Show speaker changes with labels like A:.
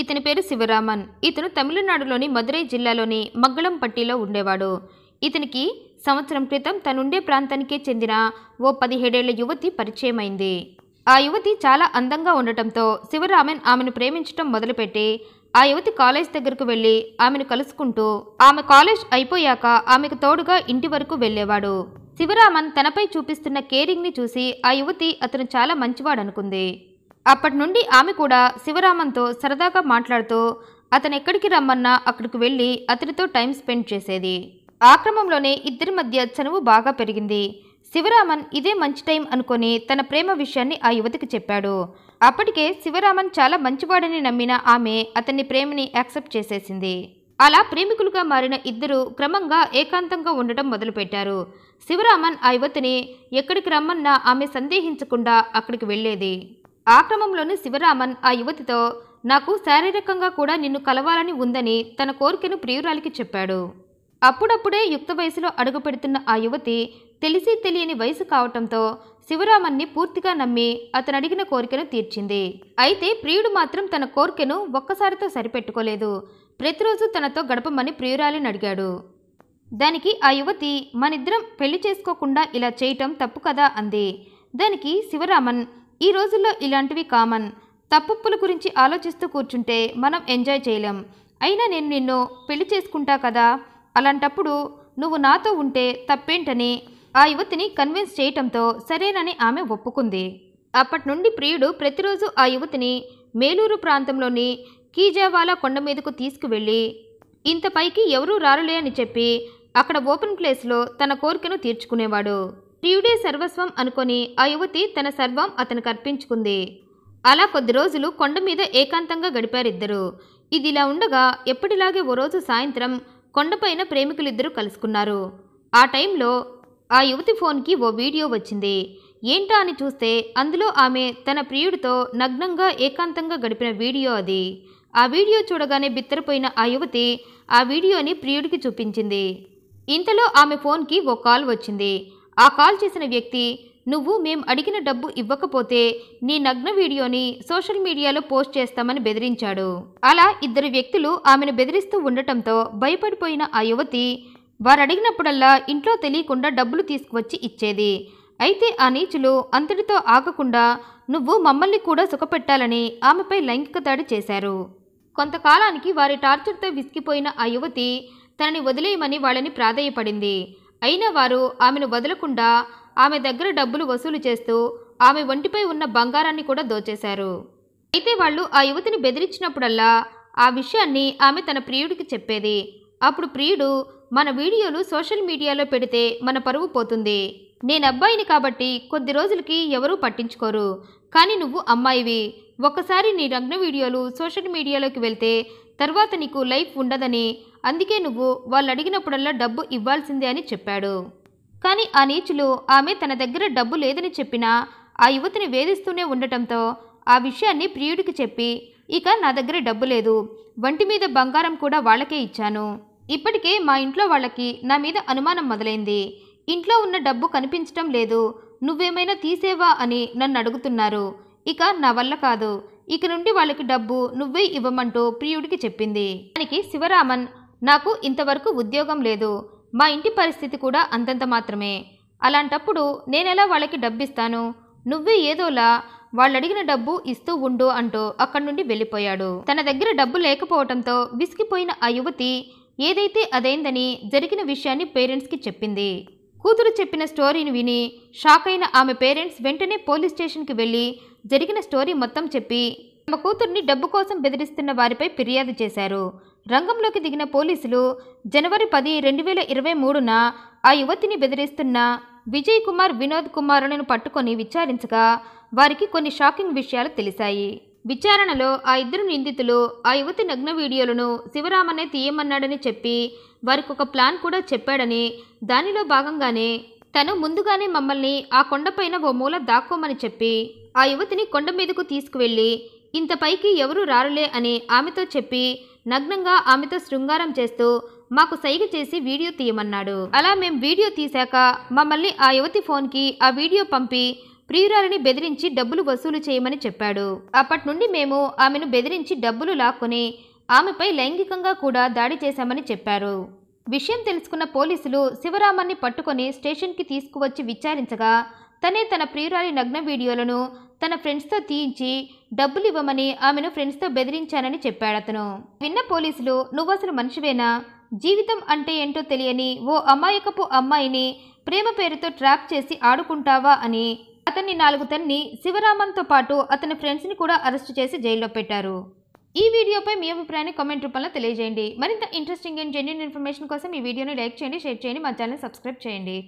A: ఇతని పేరు శివరామన్ ఇతను తమిళనాడులోని మదురై జిల్లాలోని మగ్గళంపట్టిలో ఉండేవాడు ఇతనికి సంవత్సరం క్రితం తనుండే ప్రాంతానికే చెందిన ఓ పదిహేడేళ్ల యువతి పరిచయమైంది ఆ యువతి చాలా అందంగా ఉండటంతో శివరామన్ ఆమెను ప్రేమించటం మొదలుపెట్టి ఆ యువతి కాలేజ్ దగ్గరకు వెళ్ళి ఆమెను కలుసుకుంటూ ఆమె కాలేజ్ అయిపోయాక ఆమెకు తోడుగా ఇంటి వరకు వెళ్ళేవాడు శివరామన్ తనపై చూపిస్తున్న కేరింగ్ని చూసి ఆ యువతి అతను చాలా మంచివాడనుకుంది అప్పటి నుండి ఆమె కూడా శివరామంతో సరదాగా మాట్లాడుతూ అతను ఎక్కడికి రమ్మన్నా అక్కడికి వెళ్ళి అతనితో టైం స్పెండ్ చేసేది ఆక్రమంలోనే ఇద్దరి మధ్య చనువు బాగా పెరిగింది శివరామన్ ఇదే మంచి టైం అనుకుని తన ప్రేమ విషయాన్ని ఆ యువతికి చెప్పాడు అప్పటికే శివరామన్ చాలా మంచివాడని నమ్మిన ఆమె అతని ప్రేమని యాక్సెప్ట్ చేసేసింది అలా ప్రేమికులుగా మారిన ఇద్దరు క్రమంగా ఏకాంతంగా ఉండటం మొదలుపెట్టారు శివరామన్ ఆ యువతిని ఎక్కడికి రమ్మన్నా ఆమె సందేహించకుండా అక్కడికి వెళ్ళేది ఆ క్రమంలోనే శివరామన్ ఆ యువతితో నాకు శారీరకంగా కూడా నిన్ను కలవాలని ఉందని తన కోరికను ప్రియురాలికి చెప్పాడు అప్పుడప్పుడే యుక్త వయసులో అడుగుపెడుతున్న ఆ యువతి తెలిసి తెలియని వయసు కావటంతో శివరామన్ని పూర్తిగా నమ్మి అతను అడిగిన కోరికను తీర్చింది అయితే ప్రియుడు మాత్రం తన కోరికను ఒక్కసారితో సరిపెట్టుకోలేదు ప్రతిరోజు తనతో గడపమని ప్రియురాలిని అడిగాడు దానికి ఆ యువతి మనిద్దరం పెళ్లి చేసుకోకుండా ఇలా చేయటం తప్పు కదా అంది దానికి శివరామన్ ఈ రోజుల్లో ఇలాంటివి కామన్ తప్పుప్పుల గురించి ఆలోచిస్తూ కూర్చుంటే మనం ఎంజాయ్ చేయలేం అయినా నేను నిన్ను పెళ్లి చేసుకుంటా కదా అలాంటప్పుడు నువ్వు నాతో ఉంటే తప్పేంటని ఆ యువతిని కన్విన్స్ చేయటంతో సరేనని ఆమె ఒప్పుకుంది అప్పటి నుండి ప్రియుడు ప్రతిరోజు ఆ యువతిని మేలూరు ప్రాంతంలోని కీజావాలా కొండ మీదకు తీసుకువెళ్ళి ఇంత పైకి ఎవరూ రారులే అని చెప్పి అక్కడ ఓపెన్ ప్లేస్లో తన కోరికను తీర్చుకునేవాడు శివుడే సర్వస్వం అనుకొని ఆ యువతి తన సర్వం అతనికి అర్పించుకుంది అలా కొద్ది రోజులు కొండ మీద ఏకాంతంగా గడిపారిద్దరు ఇదిలా ఉండగా ఎప్పటిలాగే ఓ రోజు సాయంత్రం కొండపైన ప్రేమికులిద్దరూ కలుసుకున్నారు ఆ టైంలో ఆ యువతి ఫోన్కి ఓ వీడియో వచ్చింది ఏంటా అని చూస్తే అందులో ఆమె తన ప్రియుడితో నగ్నంగా ఏకాంతంగా గడిపిన వీడియో అది ఆ వీడియో చూడగానే బిత్తరపోయిన ఆ యువతి ఆ వీడియోని ప్రియుడికి చూపించింది ఇంతలో ఆమె ఫోన్కి ఓ కాల్ వచ్చింది ఆ కాల్ చేసిన వ్యక్తి నువ్వు మేం అడిగిన డబ్బు ఇవ్వకపోతే నీ నగ్న వీడియోని సోషల్ మీడియాలో పోస్ట్ చేస్తామని బెదిరించాడు అలా ఇద్దరు వ్యక్తులు ఆమెను బెదిరిస్తూ ఉండటంతో భయపడిపోయిన ఆ యువతి వారు అడిగినప్పుడల్లా ఇంట్లో తెలియకుండా డబ్బులు తీసుకువచ్చి ఇచ్చేది అయితే ఆ నీచులు అంతటితో ఆగకుండా నువ్వు మమ్మల్ని కూడా సుఖపెట్టాలని ఆమెపై లైంగిక దాడి చేశారు కొంతకాలానికి వారి టార్చర్తో విసిగిపోయిన ఆ యువతి తనని వదిలేయమని వాళ్ళని ప్రాధేయపడింది అయినా వారు ఆమెను వదలకుండా ఆమె దగ్గర డబ్బులు వసూలు చేస్తూ ఆమె ఒంటిపై ఉన్న బంగారాన్ని కూడా దోచేశారు అయితే వాళ్ళు ఆ యువతిని బెదిరించినప్పుడల్లా ఆ విషయాన్ని ఆమె తన ప్రియుడికి చెప్పేది అప్పుడు ప్రియుడు మన వీడియోలు సోషల్ మీడియాలో పెడితే మన పరువు పోతుంది నేను అబ్బాయిని కాబట్టి కొద్ది రోజులకి ఎవరూ పట్టించుకోరు కానీ నువ్వు అమ్మాయివి ఒక్కసారి నీ రగ్న వీడియోలు సోషల్ మీడియాలోకి వెళ్తే తర్వాత నీకు లైఫ్ ఉండదని అందుకే నువ్వు వాళ్ళు అడిగినప్పుడల్లా డబ్బు ఇవ్వాల్సిందే అని చెప్పాడు కానీ ఆ నీచులు ఆమె తన దగ్గర డబ్బు లేదని చెప్పినా ఆ యువతిని వేధిస్తూనే ఉండటంతో ఆ విషయాన్ని ప్రియుడికి చెప్పి ఇక నా దగ్గర డబ్బు లేదు వంటి మీద బంగారం కూడా వాళ్ళకే ఇచ్చాను ఇప్పటికే మా ఇంట్లో వాళ్ళకి నా మీద అనుమానం మొదలైంది ఇంట్లో ఉన్న డబ్బు కనిపించటం లేదు నువ్వేమైనా తీసేవా అని నన్ను అడుగుతున్నారు ఇక నా వల్ల కాదు ఇక నుండి వాళ్ళకి డబ్బు నువ్వే ఇవ్వమంటూ ప్రియుడికి చెప్పింది దానికి శివరామన్ నాకు ఇంతవరకు ఉద్యోగం లేదు మా ఇంటి పరిస్థితి కూడా అంతంత మాత్రమే అలాంటప్పుడు నేనెలా వాళ్ళకి డబ్బిస్తాను నువ్వే ఏదోలా వాళ్ళడిగిన డబ్బు ఇస్తూ ఉండు అంటూ అక్కడి నుండి వెళ్ళిపోయాడు తన దగ్గర డబ్బు లేకపోవడంతో విసిగిపోయిన ఆ యువతి ఏదైతే అదైందని జరిగిన విషయాన్ని పేరెంట్స్కి చెప్పింది కూతురు చెప్పిన స్టోరీని విని షాక్ అయిన ఆమె పేరెంట్స్ వెంటనే పోలీస్ స్టేషన్కి వెళ్ళి జరిగిన స్టోరీ మొత్తం చెప్పి తమ కూతుర్ని డబ్బు కోసం బెదిరిస్తున్న వారిపై ఫిర్యాదు చేశారు రంగంలోకి దిగిన పోలీసులు జనవరి పది రెండు వేల ఇరవై మూడున ఆ యువతిని బెదిరిస్తున్న విజయ్ కుమార్ వినోద్ కుమారులను పట్టుకొని విచారించగా వారికి కొన్ని షాకింగ్ విషయాలు తెలిశాయి విచారణలో ఆ ఇద్దరు నిందితులు ఆ యువతి నగ్న వీడియోలను శివరామనే తీయమన్నాడని చెప్పి వారికి ఒక ప్లాన్ కూడా చెప్పాడని దానిలో భాగంగానే తను ముందుగానే మమ్మల్ని ఆ కొండపైన ఓ మూల దాక్కోమని చెప్పి ఆ యువతిని కొండ మీదకు తీసుకువెళ్ళి ఇంతపైకి ఎవరూ రారులే అని ఆమెతో చెప్పి నగ్నంగా ఆమెతో శృంగారం చేస్తూ మాకు సైగ చేసి వీడియో తీయమన్నాడు అలా మేం వీడియో తీశాక మమ్మల్ని ఆ యువతి ఫోన్కి ఆ వీడియో పంపి ప్రియురాలిని బెదిరించి డబ్బులు వసూలు చేయమని చెప్పాడు అప్పటి నుండి మేము ఆమెను బెదిరించి డబ్బులు లాక్కొని ఆమెపై లైంగికంగా కూడా దాడి చేశామని చెప్పారు విషయం తెలుసుకున్న పోలీసులు శివరామాన్ని పట్టుకొని స్టేషన్కి తీసుకువచ్చి విచారించగా తనే తన ప్రియురాలి నగ్న వీడియోలను తన ఫ్రెండ్స్తో తీయించి డబ్బులు ఇవ్వమని ఆమెను ఫ్రెండ్స్తో బెదిరించానని చెప్పాడు అతను విన్న పోలీసులు నువ్వు అసలు మనిషివేనా జీవితం అంటే ఏంటో తెలియని ఓ అమాయకపు అమ్మాయిని ప్రేమ పేరుతో ట్రాప్ చేసి ఆడుకుంటావా అని అతన్ని నాలుగు తన్ని శివరామన్తో పాటు అతని ఫ్రెండ్స్ని కూడా అరెస్టు చేసి జైల్లో పెట్టారు ఈ వీడియోపై మీ అభిప్రాయాన్ని కామెంట్ రూపంలో తెలియజేయండి మరింత ఇంట్రెస్టింగ్ అండ్ జెన్యున్ ఇన్ఫర్మేషన్ కోసం ఈ వీడియోని లైక్ చేయండి షేర్ చేయండి మా ఛానల్ సబ్స్క్రైబ్ చేయండి